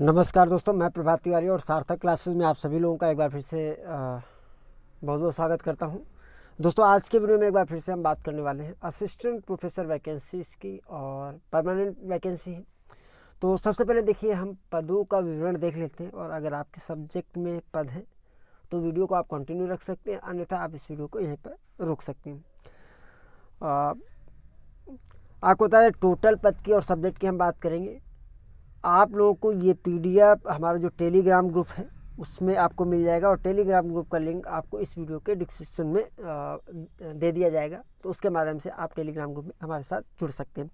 नमस्कार दोस्तों मैं प्रभात तिवारी और सार्थक क्लासेस में आप सभी लोगों का एक बार फिर से बहुत बहुत स्वागत करता हूं दोस्तों आज के वीडियो में एक बार फिर से हम बात करने वाले हैं असिस्टेंट प्रोफेसर वैकेंसीज की और परमानेंट वैकेंसी है तो सबसे पहले देखिए हम पदों का विवरण देख लेते हैं और अगर आपके सब्जेक्ट में पद हैं तो वीडियो को आप कंटिन्यू रख सकते हैं अन्यथा आप इस वीडियो को यहीं पर रोक सकते हैं आपको बता दें टोटल पद की और सब्जेक्ट की हम बात करेंगे आप लोगों को ये पीडीएफ हमारा जो टेलीग्राम ग्रुप है उसमें आपको मिल जाएगा और टेलीग्राम ग्रुप का लिंक आपको इस वीडियो के डिस्क्रिप्शन में दे दिया जाएगा तो उसके माध्यम से आप टेलीग्राम ग्रुप में हमारे साथ जुड़ सकते हैं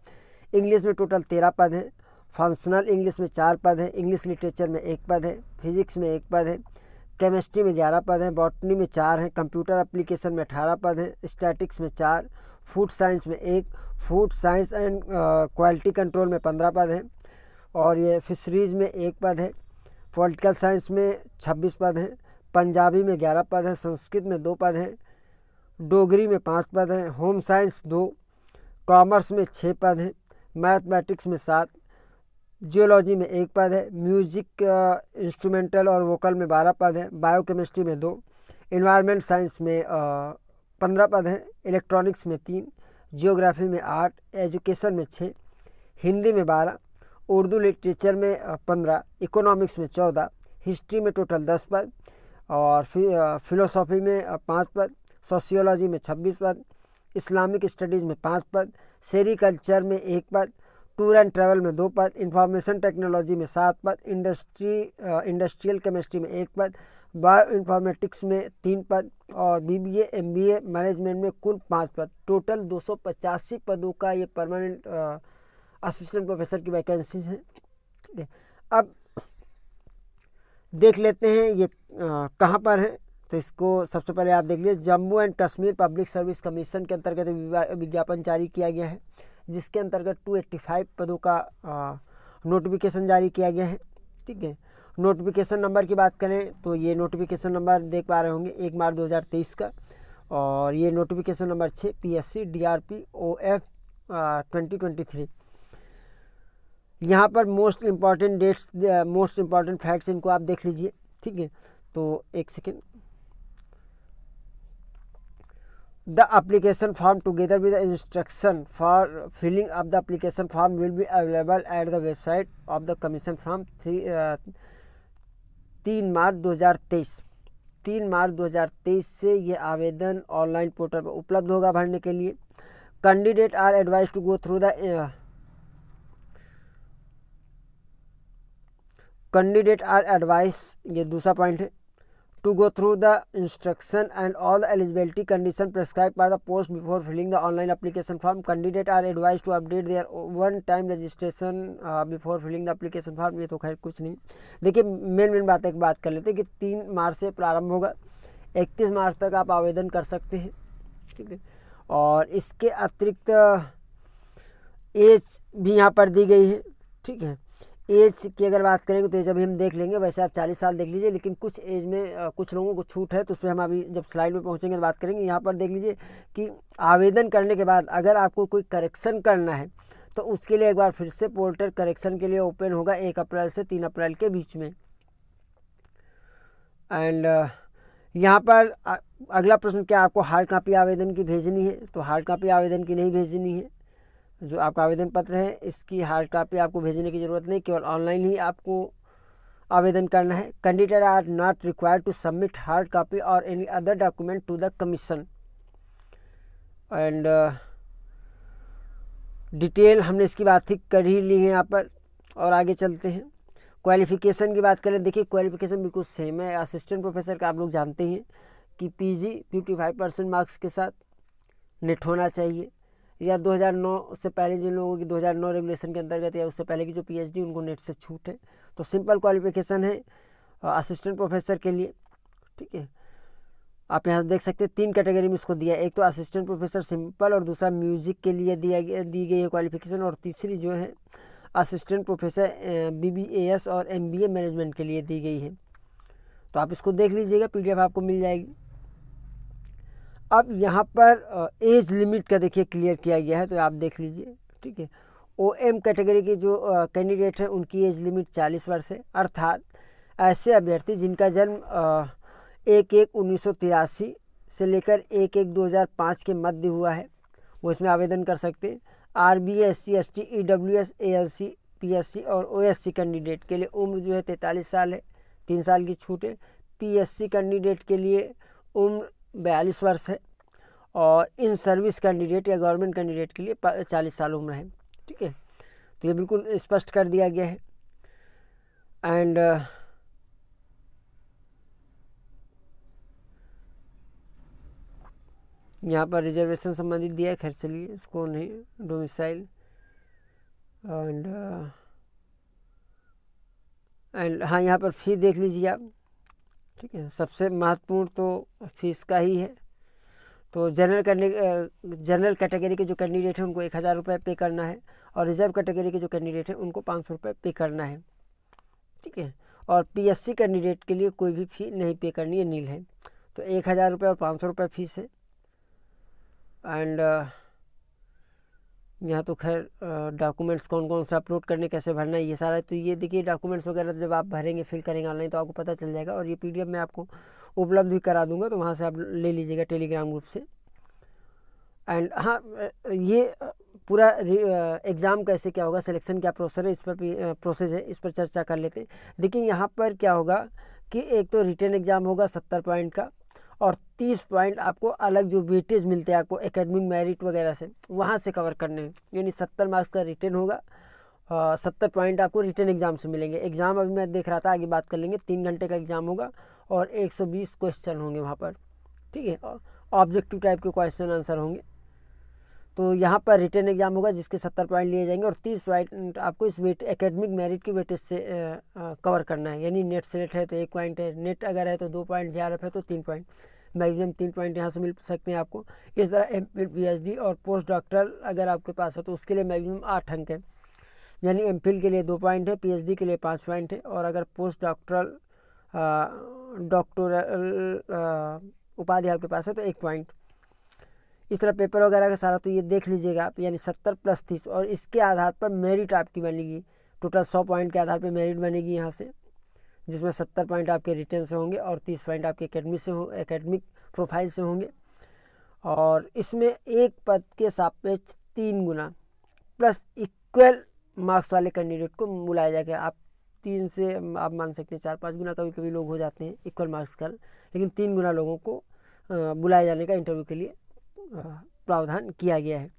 इंग्लिश में टोटल तेरह पद हैं फंक्शनल इंग्लिश में चार पद हैं इंग्लिश लिटरेचर में एक पद है फिजिक्स में एक पद है केमिस्ट्री में ग्यारह पद हैं बॉटनी में चार हैं कंप्यूटर अप्लीकेशन में अठारह पद हैं स्टैटिक्स में चार फूड साइंस में एक food science and quality control में पंद्रह पद हैं और ये फिशरीज़ में एक पद है पॉलिटिकल साइंस में छब्बीस पद हैं पंजाबी में ग्यारह पद हैं संस्कृत में दो पद हैं डोगरी में पाँच पद हैं होम साइंस दो कॉमर्स में छः पद हैं मैथमेटिक्स में सात जियोलॉजी में एक पद है म्यूजिक इंस्ट्रूमेंटल uh, और वोकल में बारह पद हैं बायोकेमिस्ट्री में दो इन्वायरमेंट साइंस में uh, पंद्रह पद हैं इलेक्ट्रॉनिक्स में तीन जियोग्राफी में आठ एजुकेशन में छः हिंदी में बारह उर्दू लिटरेचर में पंद्रह इकोनॉमिक्स में चौदह हिस्ट्री में टोटल दस पद और फिलोसॉफी में पाँच पद सोशियोलॉजी में छब्बीस पद इस्लामिक स्टडीज़ में पाँच पद सेरीकल्चर में एक पद टूर एंड ट्रैवल में दो पद इंफॉर्मेशन टेक्नोलॉजी में सात पद इंडस्ट्री इंडस्ट्रियल केमिस्ट्री में एक पद बायो इन्फॉर्मेटिक्स में तीन पद और बीबीए एमबीए मैनेजमेंट में कुल पाँच पद टोटल दो पदों का ये परमानेंट असिस्टेंट प्रोफेसर की वैकेंसीज हैं ठीक है अब देख लेते हैं ये कहाँ पर है तो इसको सबसे पहले आप देख लीजिए Jammu and Kashmir public service commission के अंतर्गत विज्ञापन जारी किया गया है जिसके अंतर्गत 285 पदों का नोटिफिकेशन जारी किया गया है ठीक है नोटिफिकेशन नंबर की बात करें तो ये नोटिफिकेशन नंबर देख पा रहे होंगे एक मार्च 2023 का और ये नोटिफिकेशन नंबर छः P S C D R P O F twenty twenty three यहाँ पर most important dates most important facts इनको आप देख लीजिए ठीक है तो एक second the application form together with instruction for filling of the application form will be available at the website of the commission form three तीन मार्च दो हज़ार तेईस तीन मार्च दो हज़ार तेईस से यह आवेदन ऑनलाइन पोर्टल पर उपलब्ध होगा भरने के लिए candidate are advise to go through the candidate are advice ये दूसरा पॉइंट है to go through the instruction and all the eligibility condition prescribe by the post before filling the online application form candidate are advise to update their one time registration before filling the application form ये तो खैर कुछ नहीं देखिए main main बात एक बात कर लेते हैं कि तीन मार्च से प्रारंभ होगा इकतीस मार्च तक आप आवेदन कर सकते हैं ठीक है और इसके अतिरिक्त एज uh, भी यहाँ पर दी गई है ठीक है एज की अगर बात करेंगे तो एज अभी हम देख लेंगे वैसे आप चालीस साल देख लीजिए लेकिन कुछ एज में कुछ लोगों को छूट है तो उस पर हम अभी जब स्लाइड में पहुँचेंगे तो बात करेंगे यहाँ पर देख लीजिए कि आवेदन करने के बाद अगर आपको कोई करेक्शन करना है तो उसके लिए एक बार फिर से पोर्टल करेक्शन के लिए ओपन होगा एक अप्रैल से तीन अप्रैल के बीच में एंड यहाँ पर अगला प्रश्न क्या आपको हार्ड कापी आवेदन की भेजनी है तो हार्ड कापी आवेदन की नहीं भेजनी है जो आपका आवेदन पत्र है इसकी हार्ड कापी आपको भेजने की ज़रूरत नहीं केवल ऑनलाइन ही आपको आवेदन करना है candidate are not required to submit hard copy और any other document to the commission and detail हमने इसकी बात ही कर ही ली है यहाँ पर और आगे चलते हैं क्वालिफ़िकेशन की बात करें देखिए क्वालिफ़िकेशन बिल्कुल सेम है असिस्टेंट प्रोफेसर का आप लोग जानते हैं कि पीजी फाइव परसेंट मार्क्स के साथ नेट होना चाहिए या 2009 से पहले जिन लोगों की 2009 रेगुलेशन के अंतर्गत या उससे पहले की जो पीएचडी उनको नेट से छूट है तो सिंपल क्वालिफिकेशन है असिस्टेंट प्रोफेसर के लिए ठीक है आप यहाँ देख सकते हैं तीन कैटेगरी में इसको दिया एक तो असिस्टेंट प्रोफेसर सिंपल और दूसरा म्यूजिक के लिए दिया गया दी गई है क्वालिफिकेशन और तीसरी जो है असिस्टेंट प्रोफेसर बी और एम मैनेजमेंट के लिए दी गई है तो आप इसको देख लीजिएगा पी आपको मिल जाएगी अब यहाँ पर एज लिमिट का देखिए क्लियर किया गया है तो आप देख लीजिए ठीक है ओ एम कैटेगरी के जो कैंडिडेट हैं उनकी एज लिमिट चालीस वर्ष है अर्थात ऐसे अभ्यर्थी जिनका जन्म एक एक उन्नीस से लेकर एक एक 2005 के मध्य हुआ है वो इसमें आवेदन कर सकते हैं R B S C S T E W S A L C P S C और ओ एस सी कैंडिडेट के लिए उम्र जो है तैंतालीस साल है तीन साल की छूट है पी एस सी कैंडिडेट के लिए उम्र बयालीस वर्ष है और इन सर्विस कैंडिडेट या गवर्नमेंट कैंडिडेट के लिए चालीस साल उम्र है ठीक है तो ये बिल्कुल स्पष्ट कर दिया गया है एंड uh, यहाँ पर रिजर्वेशन संबंधित दिया है खैर चलिए इसको नहीं डोमिसाइल एंड एंड हाँ यहाँ पर फी देख लीजिए आप ठीक है सबसे महत्वपूर्ण तो फीस का ही है तो जनरल करने जनरल कैटेगरी के जो कैंडिडेट हैं उनको एक हज़ार रुपये पे करना है और रिजर्व कैटेगरी के जो कैंडिडेट हैं उनको पाँच सौ रुपये पे करना है ठीक है और पीएससी कैंडिडेट के लिए कोई भी फ़ी नहीं पे करनी है नील है तो एक हज़ार रुपये और पाँच सौ रुपये फ़ीस है एंड यहाँ तो खैर डॉक्यूमेंट्स कौन कौन सा अपलोड करने कैसे भरना है ये सारा तो ये देखिए डॉक्यूमेंट्स वगैरह जब आप भरेंगे फिल करेंगे ऑनलाइन तो आपको पता चल जाएगा और ये पी मैं आपको उपलब्ध भी करा दूंगा तो वहाँ से आप ले लीजिएगा टेलीग्राम ग्रुप से एंड हाँ ये पूरा एग्ज़ाम कैसे क्या होगा सिलेक्शन क्या प्रोसेस है इस पर प्रोसेस है इस पर चर्चा कर लेते हैं देखिए यहाँ पर क्या होगा कि एक तो रिटर्न एग्ज़ाम होगा सत्तर पॉइंट का और तीस पॉइंट आपको अलग जो वेटेज मिलते हैं आपको एकेडमिक मेरिट वगैरह से वहाँ से कवर करने हैं यानी सत्तर मार्क्स का रिटर्न होगा और सत्तर पॉइंट आपको रिटर्न एग्ज़ाम से मिलेंगे एग्ज़ाम अभी मैं देख रहा था आगे बात कर लेंगे तीन घंटे का एग्ज़ाम होगा और एक सौ बीस क्वेश्चन होंगे वहाँ पर ठीक है ऑब्जेक्टिव टाइप के क्वेश्चन आंसर होंगे तो यहाँ पर रिटर्न एग्ज़ाम होगा जिसके सत्तर पॉइंट लिए जाएंगे और तीस पॉइंट आपको इस वेट एकेडमिक मेरिट की वेटेज से कवर करना है यानी नेट सेलेक्ट है तो एक पॉइंट है नेट अगर है तो दो पॉइंट जे है तो तीन पॉइंट मैक्सिमम तीन पॉइंट यहाँ से मिल सकते हैं आपको इस तरह एम फिल और पोस्ट डॉक्टरल अगर आपके पास है तो उसके लिए मैक्सिमम आठ अंक है यानी एम के लिए दो पॉइंट है पी के लिए पाँच पॉइंट है और अगर पोस्ट डॉक्टरल डॉक्टोरल उपाधि आपके पास है तो एक पॉइंट इस तरह पेपर वगैरह का सारा तो ये देख लीजिएगा आप यानी सत्तर प्लस तीस और इसके आधार पर मेरिट आपकी बनेगी टोटल सौ पॉइंट के आधार पर मेरिट बनेगी यहाँ से जिसमें सत्तर पॉइंट आपके रिटर्न से होंगे और तीस पॉइंट आपके अकेडमी से हो एकेडमिक प्रोफाइल से होंगे और इसमें एक पद के सापेक्ष तीन गुना प्लस इक्वल मार्क्स वाले कैंडिडेट को बुलाया जाएगा आप तीन से आप मान सकते हैं चार पाँच गुना कभी कभी लोग हो जाते हैं इक्वल मार्क्स का लेकिन तीन गुना लोगों को बुलाए जाने का इंटरव्यू के लिए प्रावधान किया गया है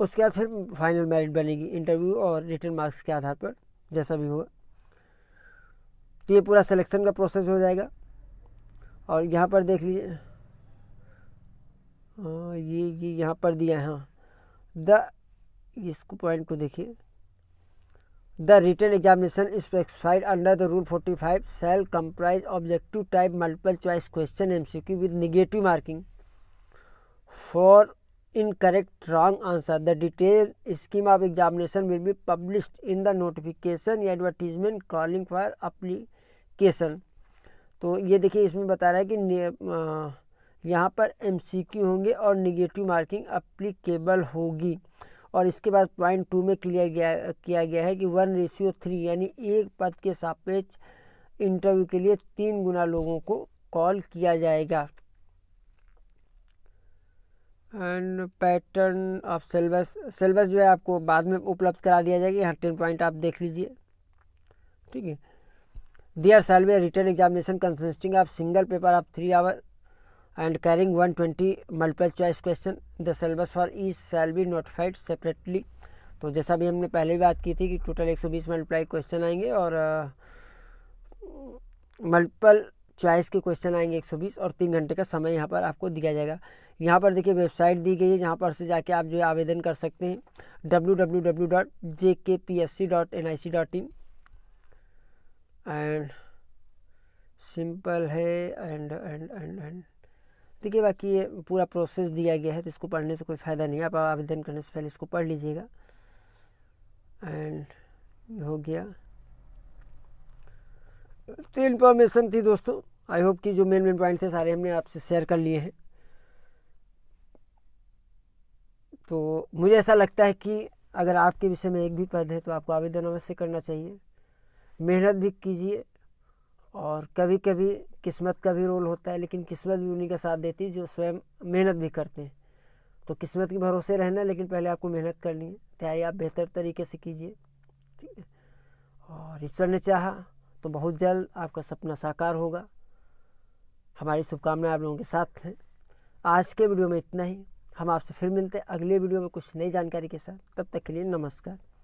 उसके बाद फिर फाइनल मेरिट बनेगी इंटरव्यू और रिटर्न मार्क्स के आधार पर जैसा भी होगा तो ये पूरा सिलेक्शन का प्रोसेस हो जाएगा और यहाँ पर देख लीजिए ये ये यहाँ पर दिया है हाँ द इसको पॉइंट को देखिए the written examination specified under the rule 45 shall comprise objective type multiple choice question MCQ with negative marking for incorrect wrong answer the detail scheme of examination will be publish in the notification या advertisement calling for application तो ये देखिए इसमें बता रहा है कि यहाँ पर एम होंगे और निगेटिव मार्किंग अप्लीकेबल होगी और इसके बाद पॉइंट टू में क्लियर गया किया गया है कि वन रेशियो थ्री यानी एक पद के सापेक्ष इंटरव्यू के लिए तीन गुना लोगों को कॉल किया जाएगा and pattern of syllabus syllabus जो है आपको बाद में उपलब्ध करा दिया जाएगा यहाँ टेन पॉइंट आप देख लीजिए ठीक है they are shall be written examination consisting of single paper of three hour and carrying one twenty multiple choice question the syllabus for each shall be notified separately तो जैसा भी हमने पहले बात की थी कि टोटल एक सौ बीस मल्टीप्लाई क्वेश्चन आएंगे और मल्टीपल uh, चॉइस के क्वेश्चन आएंगे 120 और तीन घंटे का समय यहाँ पर आपको दिया जाएगा यहाँ पर देखिए वेबसाइट दी गई है जहाँ पर से जाके आप जो है आवेदन कर सकते हैं W W W dot J K P S C dot N I C dot in and simple है एंड एंड एंड एंड देखिए बाकी ये पूरा प्रोसेस दिया गया है तो इसको पढ़ने से कोई फ़ायदा नहीं है आप आवेदन करने से पहले इसको पढ़ लीजिएगा एंड हो गया तो इन्फॉर्मेशन थी दोस्तों आई होप कि जो मेन मेन पॉइंट थे सारे हमने आपसे शेयर कर लिए हैं तो मुझे ऐसा लगता है कि अगर आपके विषय में एक भी पद है तो आपको आवेदन अवश्य करना चाहिए मेहनत भी कीजिए और कभी कभी किस्मत का भी रोल होता है लेकिन किस्मत भी उन्हीं का साथ देती है जो स्वयं मेहनत भी करते हैं तो किस्मत के भरोसे रहना लेकिन पहले आपको मेहनत करनी है तैयारी आप बेहतर तरीके से कीजिए ठीक है और ईश्वर ने चाहा तो बहुत जल्द आपका सपना साकार होगा हमारी शुभकामनाएं आप लोगों के साथ हैं आज के वीडियो में इतना ही हम आपसे फिर मिलते हैं अगले वीडियो में कुछ नई जानकारी के साथ तब तक के लिए नमस्कार